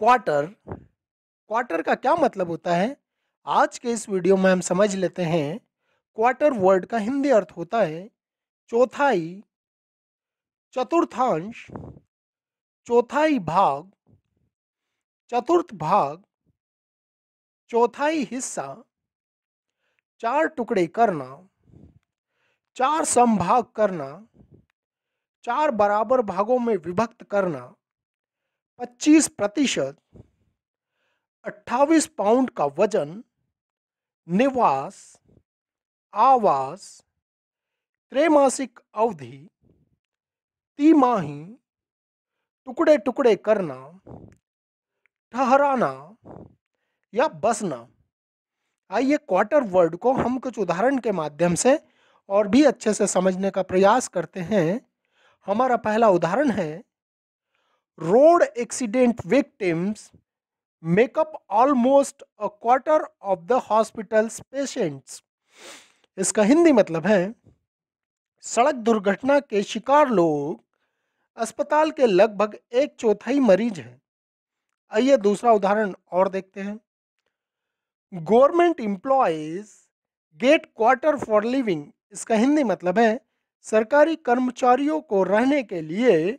Quarter quarter का क्या मतलब होता है आज के इस वीडियो में हम समझ लेते हैं क्वार्टर वर्ड का हिंदी अर्थ होता है चौथाई चतुर्थांश चौथाई भाग चतुर्थ भाग चौथाई हिस्सा चार टुकड़े करना चार संभाग करना चार बराबर भागों में विभक्त करना पच्चीस प्रतिशत अट्ठावीस पाउंड का वजन निवास आवास त्रैमासिक अवधि तिमाही टुकड़े टुकड़े करना ठहराना या बसना आइए क्वार्टर वर्ड को हम कुछ उदाहरण के माध्यम से और भी अच्छे से समझने का प्रयास करते हैं हमारा पहला उदाहरण है road accident victims make up almost a quarter of the hospital's patients. इसका हिंदी मतलब है सड़क दुर्घटना के शिकार लोग अस्पताल के लगभग एक चौथाई मरीज हैं आइए दूसरा उदाहरण और देखते हैं government employees get quarter for living इसका हिंदी मतलब है सरकारी कर्मचारियों को रहने के लिए